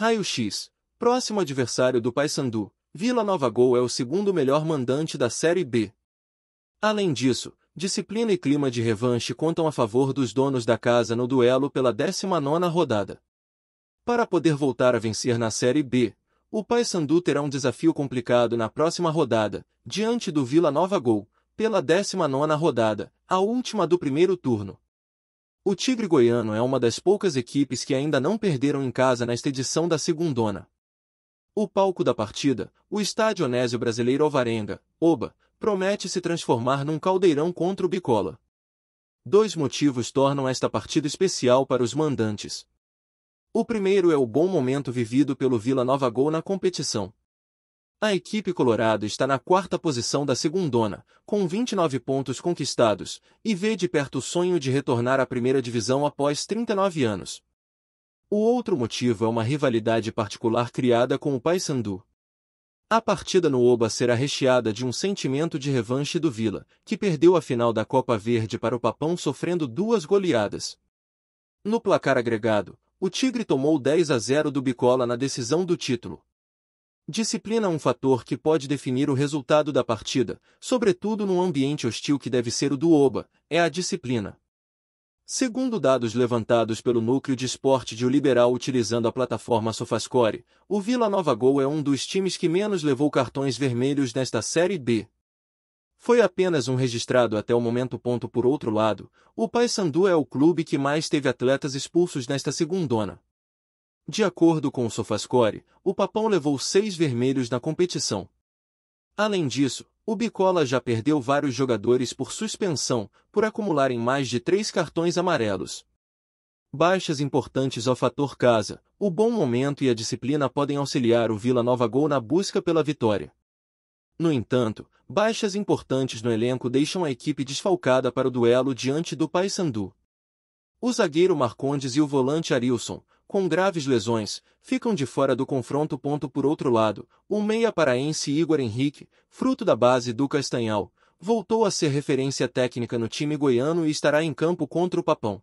Raio-X. Próximo adversário do Paysandu, Vila Nova Gol é o segundo melhor mandante da Série B. Além disso, disciplina e clima de revanche contam a favor dos donos da casa no duelo pela 19 rodada. Para poder voltar a vencer na Série B, o Paysandu terá um desafio complicado na próxima rodada, diante do Vila Nova Gol, pela 19 rodada, a última do primeiro turno. O Tigre Goiano é uma das poucas equipes que ainda não perderam em casa nesta edição da Segundona. O palco da partida, o Estádio Onésio Brasileiro Alvarenga, OBA, promete se transformar num caldeirão contra o Bicola. Dois motivos tornam esta partida especial para os mandantes. O primeiro é o bom momento vivido pelo Vila Nova Gol na competição. A equipe colorada está na quarta posição da segundona, com 29 pontos conquistados, e vê de perto o sonho de retornar à primeira divisão após 39 anos. O outro motivo é uma rivalidade particular criada com o Paysandu. A partida no Oba será recheada de um sentimento de revanche do Vila, que perdeu a final da Copa Verde para o Papão sofrendo duas goleadas. No placar agregado, o Tigre tomou 10 a 0 do Bicola na decisão do título, Disciplina é um fator que pode definir o resultado da partida, sobretudo num ambiente hostil que deve ser o do OBA, é a disciplina. Segundo dados levantados pelo núcleo de esporte de O Liberal utilizando a plataforma Sofascore, o Vila Nova Gol é um dos times que menos levou cartões vermelhos nesta Série B. Foi apenas um registrado até o momento. Ponto por outro lado, o Paysandu é o clube que mais teve atletas expulsos nesta segundona. De acordo com o Sofascore, o Papão levou seis vermelhos na competição. Além disso, o Bicola já perdeu vários jogadores por suspensão, por acumularem mais de três cartões amarelos. Baixas importantes ao fator casa, o bom momento e a disciplina podem auxiliar o Vila Nova Gol na busca pela vitória. No entanto, baixas importantes no elenco deixam a equipe desfalcada para o duelo diante do Paysandu. O zagueiro Marcondes e o volante Arilson, com graves lesões, ficam de fora do confronto. Por outro lado, o meia paraense Igor Henrique, fruto da base do Castanhal, voltou a ser referência técnica no time goiano e estará em campo contra o Papão.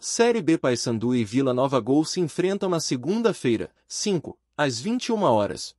Série B Paysandu e Vila Nova Gol se enfrentam na segunda-feira, 5, às 21 horas,